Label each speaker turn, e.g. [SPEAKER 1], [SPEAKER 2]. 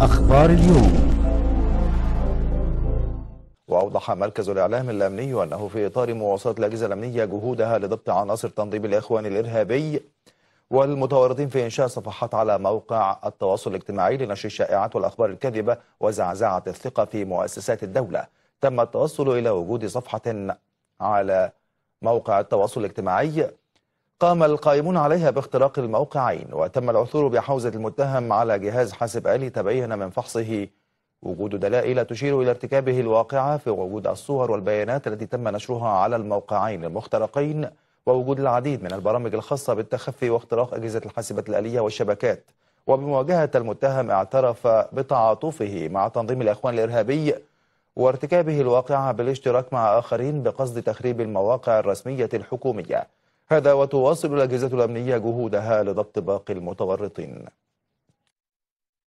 [SPEAKER 1] أخبار اليوم وأوضح مركز الإعلام الأمني أنه في إطار مواصلة الأجهزة الأمنية جهودها لضبط عناصر تنظيم الإخوان الإرهابي والمتورطين في إنشاء صفحات على موقع التواصل الاجتماعي لنشر الشائعات والأخبار الكاذبة وزعزعة الثقة في مؤسسات الدولة تم التوصل إلى وجود صفحة على موقع التواصل الاجتماعي قام القائمون عليها باختراق الموقعين وتم العثور بحوزة المتهم على جهاز حاسب آلي تبين من فحصه وجود دلائل تشير إلى ارتكابه الواقعة في وجود الصور والبيانات التي تم نشرها على الموقعين المخترقين ووجود العديد من البرامج الخاصة بالتخفي واختراق أجهزة الحاسبات الآلية والشبكات وبمواجهة المتهم اعترف بتعاطفه مع تنظيم الإخوان الإرهابي وارتكابه الواقعة بالاشتراك مع آخرين بقصد تخريب المواقع الرسمية الحكومية هذا وتواصل الأجهزة الأمنية جهودها لضبط باقي المتورطين